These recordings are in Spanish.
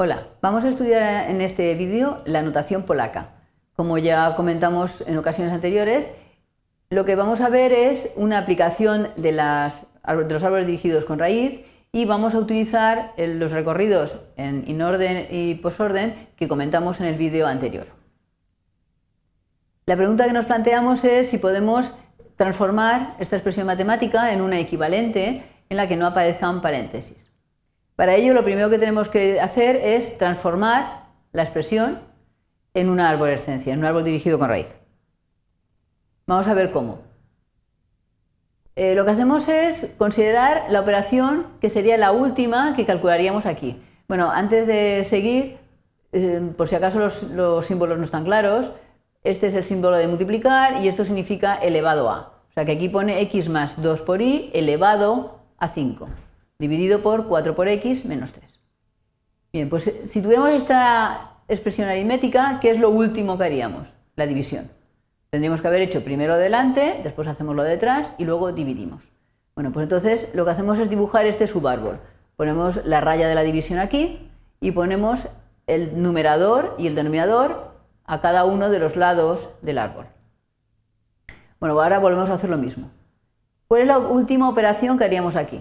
Hola, vamos a estudiar en este vídeo la notación polaca. Como ya comentamos en ocasiones anteriores, lo que vamos a ver es una aplicación de, los árboles dirigidos con raíz y vamos a utilizar los recorridos en inorden y posorden que comentamos en el vídeo anterior. La pregunta que nos planteamos es si podemos transformar esta expresión matemática en una equivalente en la que no aparezcan paréntesis. Para ello lo primero que tenemos que hacer es transformar la expresión en un árbol arborescencia, en un árbol dirigido con raíz. Vamos a ver cómo. Eh, lo que hacemos es considerar la operación que sería la última que calcularíamos aquí. Bueno, antes de seguir, eh, por si acaso los, los símbolos no están claros, este es el símbolo de multiplicar y esto significa elevado a. O sea que aquí pone x más 2 por y elevado a 5 dividido por 4 por x menos 3. Bien, pues eh, si tuviéramos esta expresión aritmética, ¿qué es lo último que haríamos? La división. Tendríamos que haber hecho primero delante, después hacemos lo detrás y luego dividimos. Bueno, pues entonces lo que hacemos es dibujar este subárbol. Ponemos la raya de la división aquí y ponemos el numerador y el denominador a cada uno de los lados del árbol. Bueno, ahora volvemos a hacer lo mismo. ¿Cuál es la última operación que haríamos aquí?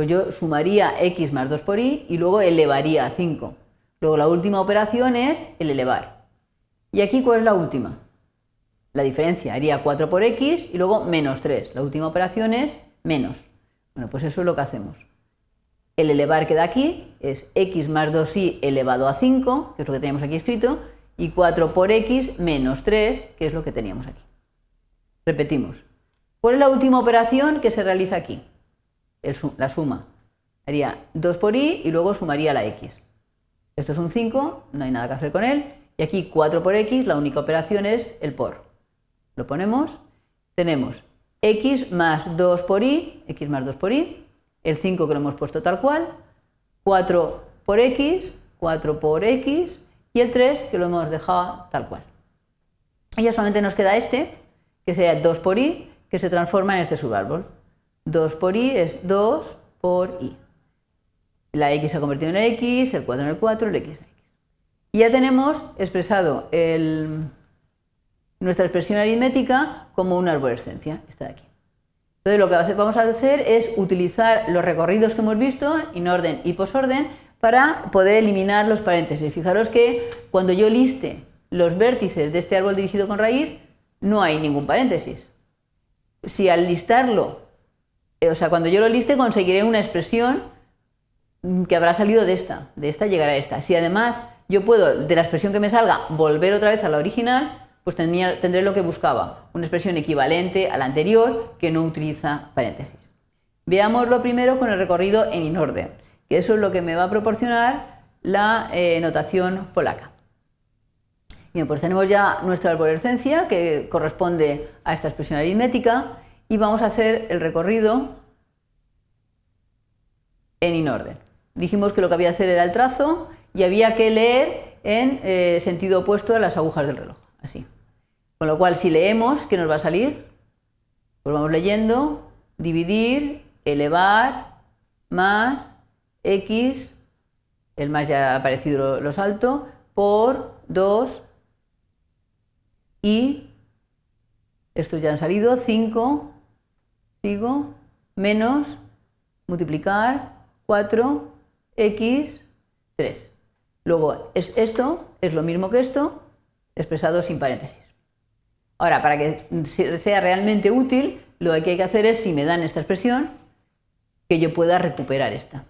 pues yo sumaría x más 2 por y y luego elevaría a 5. Luego la última operación es el elevar. ¿Y aquí cuál es la última? La diferencia, haría 4 por x y luego menos 3. La última operación es menos. Bueno, pues eso es lo que hacemos. El elevar que da aquí es x más 2y elevado a 5, que es lo que teníamos aquí escrito, y 4 por x menos 3, que es lo que teníamos aquí. Repetimos. ¿Cuál es la última operación que se realiza aquí? la suma. Haría 2 por y y luego sumaría la x. Esto es un 5, no hay nada que hacer con él. Y aquí 4 por x, la única operación es el por. Lo ponemos, tenemos x más 2 por y, x más 2 por y, el 5 que lo hemos puesto tal cual, 4 por x, 4 por x y el 3 que lo hemos dejado tal cual. Y ya solamente nos queda este, que sería 2 por y que se transforma en este subárbol. 2 por i es 2 por i. La x se ha convertido en x, el 4 en el 4, el x en x. Y ya tenemos expresado nuestra expresión aritmética como una arborescencia. Está aquí. Entonces lo que vamos a hacer es utilizar los recorridos que hemos visto, en orden y posorden, para poder eliminar los paréntesis. Fijaros que cuando yo liste los vértices de este árbol dirigido con raíz, no hay ningún paréntesis. Si al listarlo eh, o sea, cuando yo lo liste conseguiré una expresión que habrá salido de esta, de esta llegará a esta. Si además yo puedo, de la expresión que me salga, volver otra vez a la original, pues tendré lo que buscaba, una expresión equivalente a la anterior que no utiliza paréntesis. Veámoslo primero con el recorrido en inorden, que eso es lo que me va a proporcionar la eh, notación polaca. Bien, pues tenemos ya nuestra arborescencia que corresponde a esta expresión aritmética y vamos a hacer el recorrido en inorden. Dijimos que lo que había que hacer era el trazo y había que leer en eh, sentido opuesto a las agujas del reloj, así. Con lo cual, si leemos, ¿qué nos va a salir? Pues vamos leyendo, dividir, elevar, más, x, el más ya ha aparecido lo, lo salto, por 2 y, estos ya han salido, 5 Sigo, menos, multiplicar, 4, x, 3. Luego, esto es lo mismo que esto, expresado sin paréntesis. Ahora, para que sea realmente útil, lo que hay que hacer es, si me dan esta expresión, que yo pueda recuperar esta.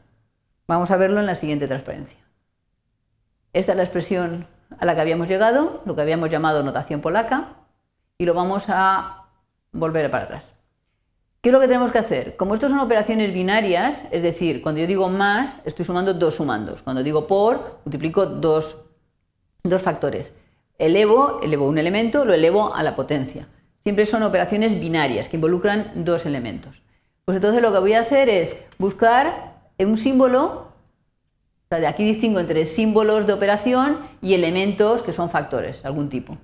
Vamos a verlo en la siguiente transparencia. Esta es la expresión a la que habíamos llegado, lo que habíamos llamado notación polaca, y lo vamos a volver para atrás. ¿Qué es lo que tenemos que hacer? Como estas son operaciones binarias, es decir, cuando yo digo más, estoy sumando dos sumandos. Cuando digo por, multiplico dos, factores. Elevo, elevo un elemento, lo elevo a la potencia. Siempre son operaciones binarias que involucran dos elementos. Pues entonces lo que voy a hacer es buscar un símbolo, o sea, de aquí distingo entre símbolos de operación y elementos que son factores, algún tipo.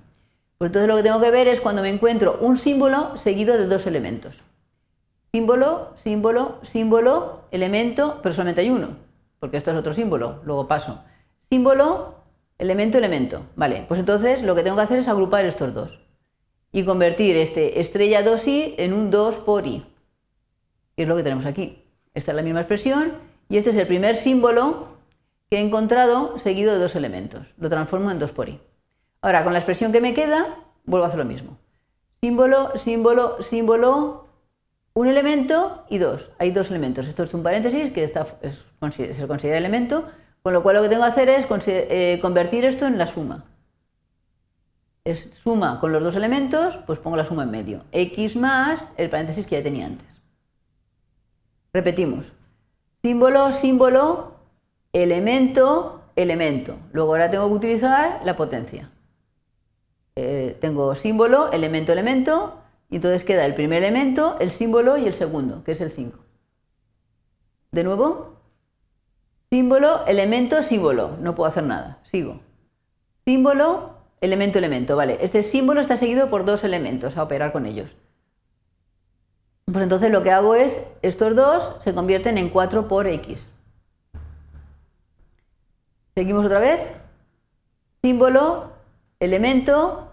Pues entonces lo que tengo que ver es cuando me encuentro un símbolo seguido de dos elementos símbolo, símbolo, símbolo, elemento, pero solamente hay uno, porque esto es otro símbolo, luego paso. Símbolo, elemento, elemento. Vale, pues entonces lo que tengo que hacer es agrupar estos dos y convertir este estrella 2i en un 2 por i. Y es lo que tenemos aquí. Esta es la misma expresión y este es el primer símbolo que he encontrado seguido de dos elementos. Lo transformo en 2 por i. Ahora, con la expresión que me queda, vuelvo a hacer lo mismo. Símbolo, símbolo, símbolo, un elemento y dos. Hay dos elementos. Esto es un paréntesis que se considera elemento, con lo cual lo que tengo que hacer es eh, convertir esto en la suma. Es suma con los dos elementos, pues pongo la suma en medio. X más el paréntesis que ya tenía antes. Repetimos. Símbolo, símbolo, elemento, elemento. Luego ahora tengo que utilizar la potencia. Eh, tengo símbolo, elemento, elemento, y entonces queda el primer elemento, el símbolo y el segundo, que es el 5. De nuevo, símbolo, elemento, símbolo. No puedo hacer nada. Sigo. Símbolo, elemento, elemento. Vale, este símbolo está seguido por dos elementos a operar con ellos. Pues entonces lo que hago es, estos dos se convierten en 4 por x. Seguimos otra vez. Símbolo, elemento,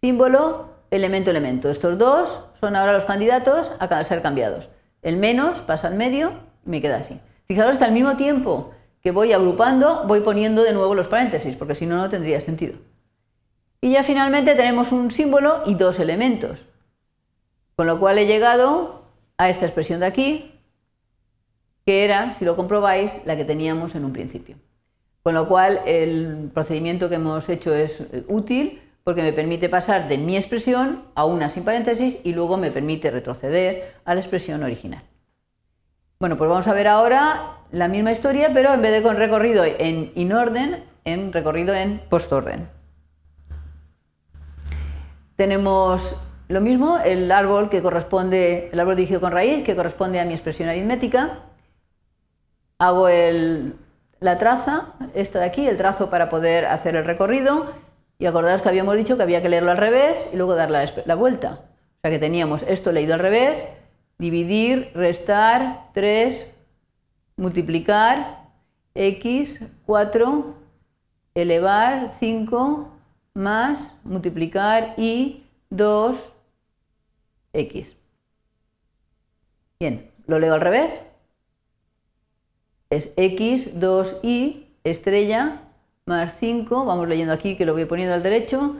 símbolo, elemento, elemento. Estos dos son ahora los candidatos a ser cambiados. El menos pasa al medio y me queda así. Fijaros que al mismo tiempo que voy agrupando, voy poniendo de nuevo los paréntesis, porque si no, no tendría sentido. Y ya finalmente tenemos un símbolo y dos elementos. Con lo cual he llegado a esta expresión de aquí, que era, si lo comprobáis, la que teníamos en un principio. Con lo cual el procedimiento que hemos hecho es eh, útil porque me permite pasar de mi expresión a una sin paréntesis y luego me permite retroceder a la expresión original. Bueno, pues vamos a ver ahora la misma historia, pero en vez de con recorrido en inorden, en recorrido en postorden. Tenemos lo mismo, el árbol que corresponde, el árbol dirigido con raíz, que corresponde a mi expresión aritmética. Hago el, la traza, esta de aquí, el trazo para poder hacer el recorrido y acordaos que habíamos dicho que había que leerlo al revés y luego dar la, vuelta. O sea que teníamos esto leído al revés, dividir, restar, 3, multiplicar, x, 4, elevar, 5, más, multiplicar y 2, x. Bien, lo leo al revés. Es x, 2, y, estrella, más 5, vamos leyendo aquí que lo voy poniendo al derecho,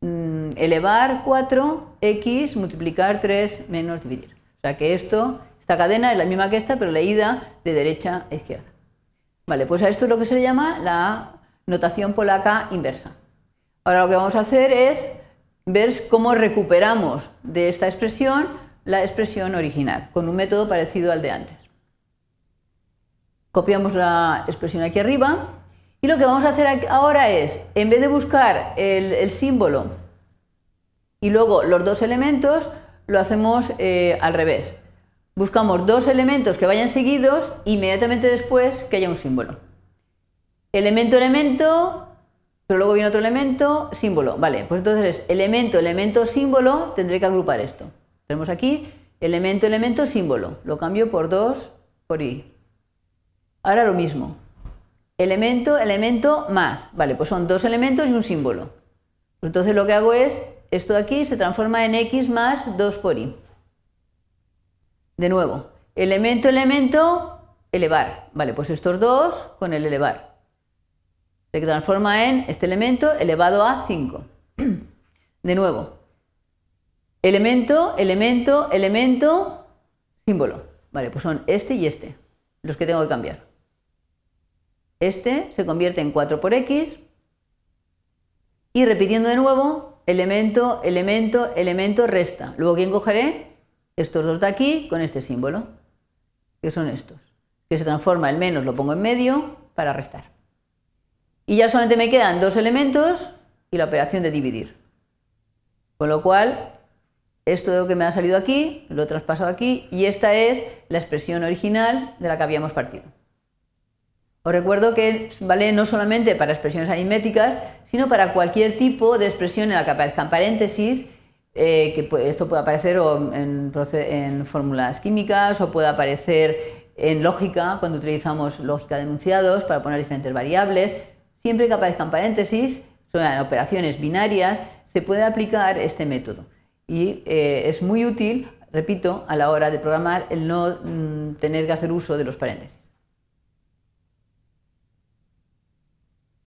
mm, elevar 4, x, multiplicar 3, menos dividir. O sea que esto, esta cadena es la misma que esta, pero leída de derecha a izquierda. Vale, pues a esto es lo que se le llama la notación polaca inversa. Ahora lo que vamos a hacer es ver cómo recuperamos de esta expresión la expresión original, con un método parecido al de antes. Copiamos la expresión aquí arriba, y lo que vamos a hacer ahora es, en vez de buscar el, símbolo y luego los dos elementos, lo hacemos eh, al revés. Buscamos dos elementos que vayan seguidos inmediatamente después que haya un símbolo. Elemento, elemento, pero luego viene otro elemento, símbolo. Vale, pues entonces elemento, elemento, símbolo, tendré que agrupar esto. Tenemos aquí elemento, elemento, símbolo. Lo cambio por 2, por i. Ahora lo mismo. Elemento, elemento, más. Vale, pues son dos elementos y un símbolo. Entonces lo que hago es, esto aquí se transforma en x más 2 por y. De nuevo, elemento, elemento, elevar. Vale, pues estos dos con el elevar. Se transforma en este elemento elevado a 5. De nuevo, elemento, elemento, elemento, símbolo. Vale, pues son este y este, los que tengo que cambiar. Este se convierte en 4 por x. Y repitiendo de nuevo, elemento, elemento, elemento, resta. Luego, ¿quién cogeré? Estos dos de aquí con este símbolo, que son estos. Que se transforma el menos, lo pongo en medio para restar. Y ya solamente me quedan dos elementos y la operación de dividir. Con lo cual, esto que me ha salido aquí, lo he traspasado aquí, y esta es la expresión original de la que habíamos partido. Os recuerdo que vale no solamente para expresiones aritméticas, sino para cualquier tipo de expresión en la que aparezcan paréntesis, eh, que esto puede aparecer en, fórmulas químicas o puede aparecer en lógica, cuando utilizamos lógica de enunciados para poner diferentes variables. Siempre que aparezcan paréntesis, son operaciones binarias, se puede aplicar este método. Y eh, es muy útil, repito, a la hora de programar el no mm, tener que hacer uso de los paréntesis.